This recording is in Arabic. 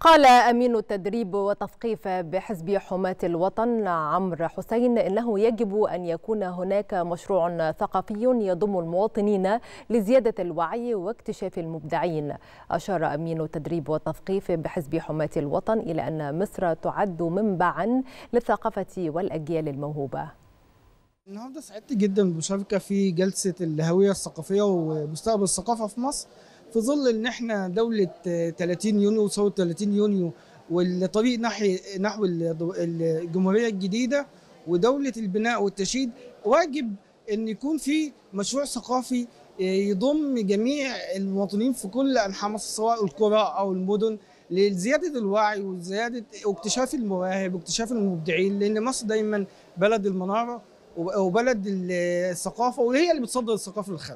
قال أمين التدريب والتثقيف بحزب حماة الوطن عمرو حسين إنه يجب أن يكون هناك مشروع ثقافي يضم المواطنين لزيادة الوعي واكتشاف المبدعين أشار أمين التدريب والتثقيف بحزب حماة الوطن إلى أن مصر تعد منبعا للثقافة والأجيال الموهوبة النهارده سعدت جدا بمشاركة في جلسه الهويه الثقافيه ومستقبل الثقافه في مصر في ظل ان احنا دوله 30 آه، يونيو وثوره 30 يونيو والطريق ناحيه نحو الجمهوريه الجديده ودوله البناء والتشييد واجب ان يكون في مشروع ثقافي آه، يضم جميع المواطنين في كل انحاء مصر سواء القرى او المدن لزياده الوعي وزياده واكتشاف المواهب واكتشاف المبدعين لان مصر دايما بلد المناره وبلد آه، الثقافه وهي اللي بتصدر الثقافه للخارج